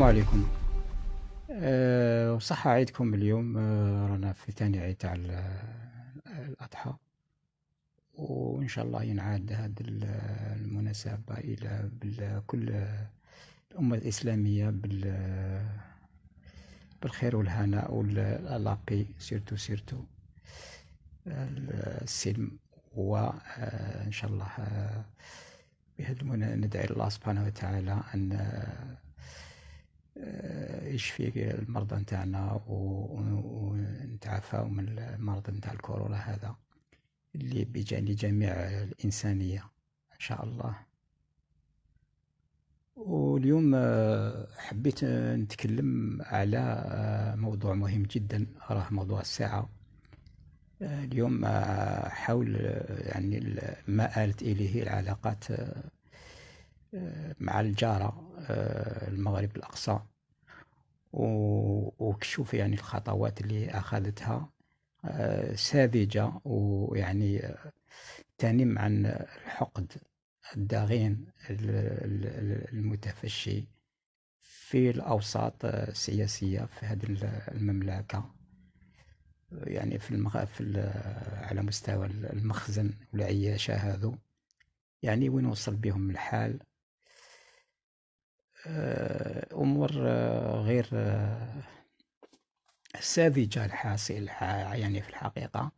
السلام عليكم أه وصح عيدكم اليوم أه رانا في ثاني عيد تاع الأضحى وإن شاء الله ينعاد هذه المناسبة إلى كل الأمة الإسلامية بال بالخير والهناء واللابي سيرتو سيرتو السلم وإن آه، شاء الله آه، بهذا ندعي الله سبحانه وتعالى أن آه، آه، يشفي المرضى نتاعنا ونتعافاو من المرض نتاع الكورونا هذا اللي بجاني جميع الإنسانية إن شاء الله واليوم آه، حبيت نتكلم على آه، موضوع مهم جدا راه موضوع الساعة اليوم حول يعني ما آلت إليه العلاقات آه، مع الجارة آه، المغرب الأقصى وكشوف يعني الخطوات اللي أخذتها آه، ساذجة ويعني تنم عن الحقد الداغين المتفشي في الأوساط السياسية في هذه المملكة يعني في, المغ... في على مستوى المخزن والعياشة هذو يعني وين وصل بهم الحال آه، امور آه، غير آه، ساذجه الحاصل يعني في الحقيقه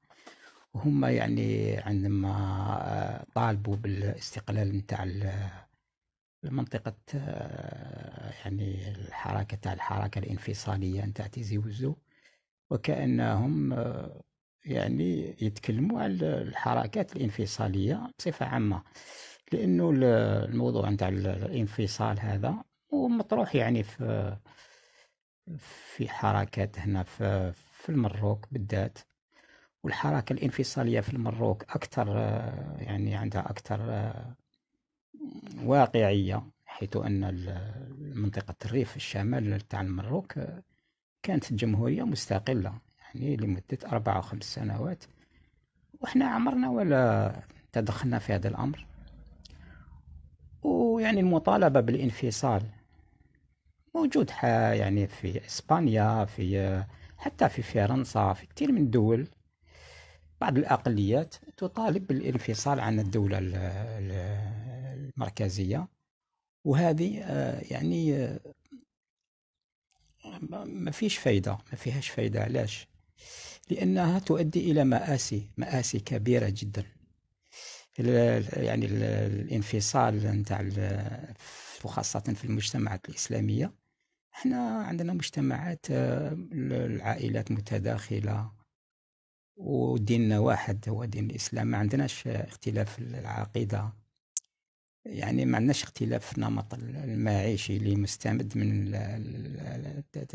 وهم يعني عندما طالبوا بالاستقلال نتاع المنطقة يعني الحركة تاع الحركة الانفصالية نتاع تيزي وزو وكأنهم يعني يتكلموا على الحركات الانفصالية بصفة عامة لأنه الموضوع نتاع الانفصال هذا ومطروح يعني في في حركات هنا في في المروك بالذات والحركة الانفصالية في المروك أكثر يعني عندها أكثر واقعية حيث أن منطقة الريف الشمال تاع المروك كانت جمهورية مستقلة يعني لمدة أربع أو خمس سنوات وإحنا عمرنا ولا تدخلنا في هذا الأمر ويعني المطالبة بالانفصال موجود يعني في إسبانيا في حتى في فرنسا في كثير من الدول بعض الأقليات تطالب بالانفصال عن الدولة المركزية وهذه آه، يعني ما فيش فايدة ما فيهاش فايدة علاش لأنها تؤدي إلى مآسي مآسي كبيرة جدا يعني الانفصال نتاع وخاصة في المجتمعات الإسلامية احنا عندنا مجتمعات آه، العائلات متداخلة وديننا واحد هو دين الإسلام ما عندناش اختلاف العقيدة يعني ما عندناش اختلاف في النمط المعيشي اللي مستمد من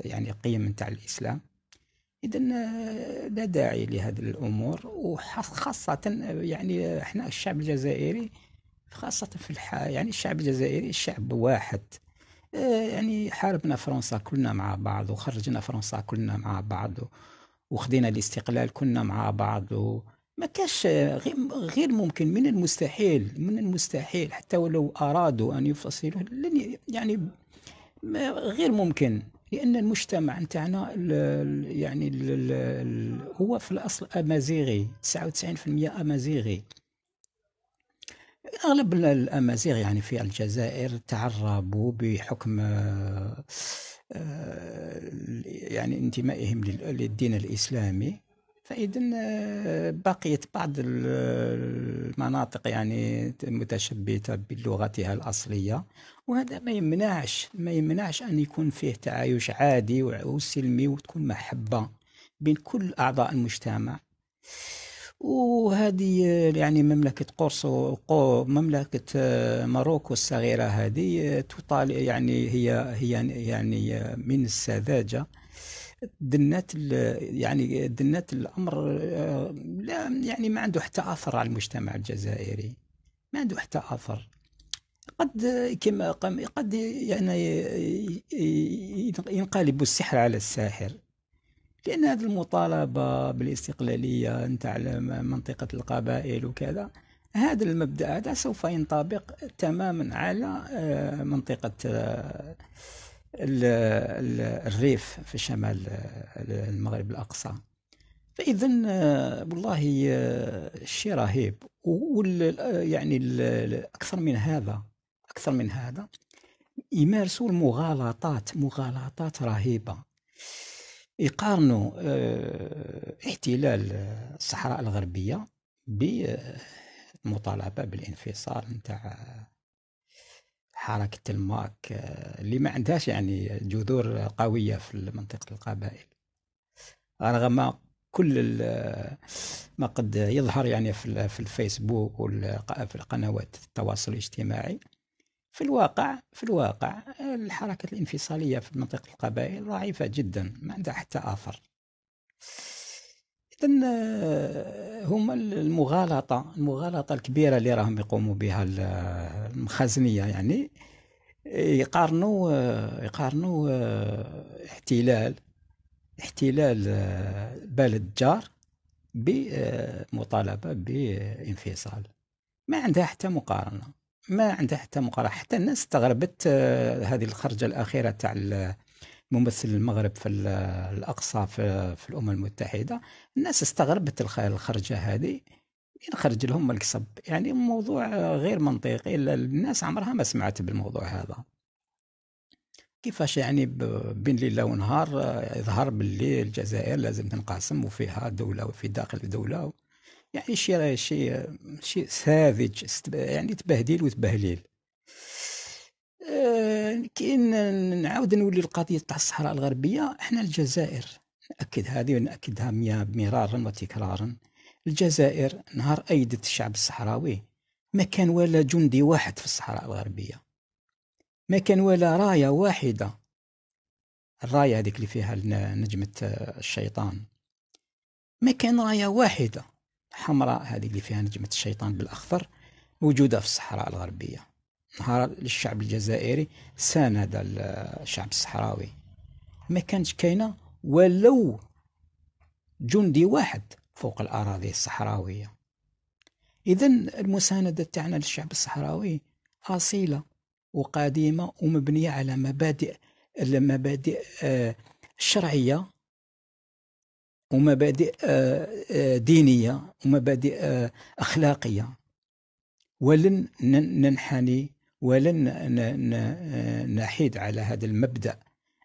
يعني قيم نتاع الإسلام إذا آه، لا داعي لهذه الأمور وخاصة يعني احنا الشعب الجزائري خاصة في الحال يعني الشعب الجزائري شعب واحد آه، يعني حاربنا فرنسا كلنا مع بعض وخرجنا فرنسا كلنا مع بعض وخدينا الاستقلال كلنا مع بعض ما كاش غير ممكن من المستحيل من المستحيل حتى ولو أرادوا أن يفصلوا لن يعني غير ممكن لأن المجتمع نتاعنا يعني هو في الأصل أمازيغي 99% أمازيغي أغلب الأمازيغ يعني في الجزائر تعربوا بحكم آه، آه، يعني انتمائهم للدين الإسلامي فإذا آه، بقيت بعض المناطق يعني متشبثة بلغتها الأصلية وهذا ما يمنعش ما يمنعش أن يكون فيه تعايش عادي وسلمي وتكون محبة بين كل أعضاء المجتمع وهذه يعني مملكة قرص مملكة آه، ماروكو الصغيرة هذه آه، تطال يعني هي هي يعني آه، من السذاجة دنات يعني دنات الامر لا يعني ما عنده حتى اثر على المجتمع الجزائري ما عنده حتى اثر قد كما قد يعني ينقلب السحر على الساحر لأن هذه المطالبة بالاستقلالية نتاع منطقة القبائل وكذا هذا المبدأ هذا سوف ينطبق تماما على آه، منطقة آه، الريف في شمال آه، المغرب الأقصى فإذا والله شيء رهيب يعني أكثر من هذا أكثر من هذا يمارسوا المغالطات مغالطات رهيبة يقارنوا آه، احتلال الصحراء الغربية بمطالبه بالانفصال نتاع حركة الماك آه، اللي ما عندهاش يعني جذور قوية في منطقة القبائل رغم كل ما قد يظهر يعني في الفيسبوك وفي القنوات التواصل الاجتماعي في الواقع في الواقع الحركة الانفصالية في منطقة القبائل ضعيفة جدا ما عندها حتى آثر إذن آه، هما المغالطة المغالطة الكبيرة اللي راهم يقوموا بها المخازنية يعني يقارنوا آه، يقارنوا آه، احتلال احتلال بلد جار بمطالبة بانفصال ما عندها حتى مقارنة ما عندها حتى مقارنه حتى الناس استغربت آه، هذه الخرجه الاخيره تاع ممثل المغرب في الاقصى في, في الامم المتحده الناس استغربت الخرجه هذه ينخرج لهم القصب يعني موضوع آه، غير منطقي الناس عمرها ما سمعت بالموضوع هذا كيفاش يعني بين ليله ونهار آه، يظهر باللي الجزائر لازم تنقسم وفيها دوله وفي داخل دوله يعني شي راه شي شي ساذج يعني تبهديل وتبهليل أه كاين نعاود نولي القضيه تاع الصحراء الغربيه احنا الجزائر ناكد هذه وناكدها مرارا وتكرارا الجزائر نهار ايدت الشعب الصحراوي ما كان ولا جندي واحد في الصحراء الغربيه ما كان ولا رايه واحده الرايه هذيك اللي فيها نجمه الشيطان ما كان رايه واحده حمراء هذه اللي فيها نجمة الشيطان بالأخضر موجودة في الصحراء الغربية نهار للشعب الجزائري ساند الشعب الصحراوي ما كانتش كاينة ولو جندي واحد فوق الأراضي الصحراوية إذا المساندة تاعنا للشعب الصحراوي أصيلة وقديمة ومبنية على مبادئ المبادئ آه، الشرعية ومبادئ آه، آه، دينية ومبادئ آه، أخلاقية ولن ننحني ولن نحيد على هذا المبدأ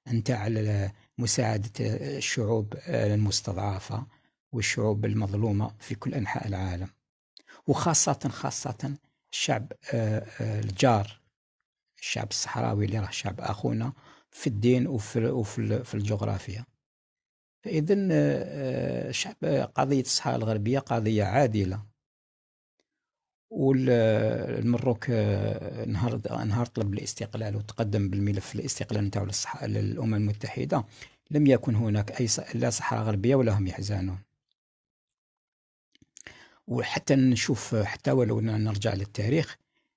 أنت على مساعدة الشعوب المستضعفة والشعوب المظلومة في كل أنحاء العالم وخاصة خاصة الشعب الجار الشعب الصحراوي اللي راه شعب أخونا في الدين وفي الجغرافيا فإذا آه، آه، الشعب قضية الصحراء الغربية قضية عادلة والمروك آه، نهار نهار طلب الاستقلال وتقدم بالملف الاستقلال نتاعو للأمم المتحدة لم يكن هناك أي لا صحراء غربية ولا هم يحزنون وحتى نشوف حتى ولو نرجع للتاريخ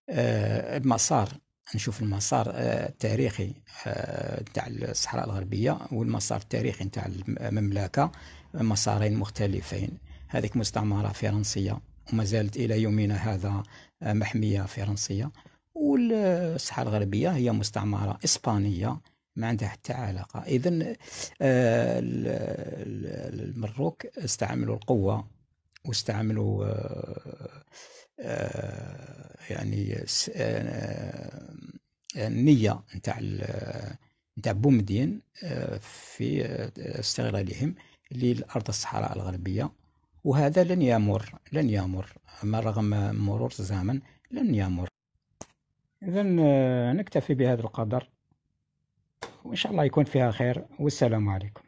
المسار نشوف المسار آه، التاريخي آه، تاع الصحراء الغربيه والمسار التاريخي تاع المملكه مسارين مختلفين هذيك مستعمره فرنسيه وما زالت الى يومنا هذا آه، محميه فرنسيه والصحراء الغربيه هي مستعمره اسبانيه ما عندها حتى علاقه اذا المروك استعملوا القوه واستعملوا آه، يعني النيه آه، آه، نتاع نتاع بومدين في استغلالهم للارض الصحراء الغربيه وهذا لن يمر لن يمر رغم مرور الزمن لن يمر اذا نكتفي بهذا القدر وان شاء الله يكون فيها خير والسلام عليكم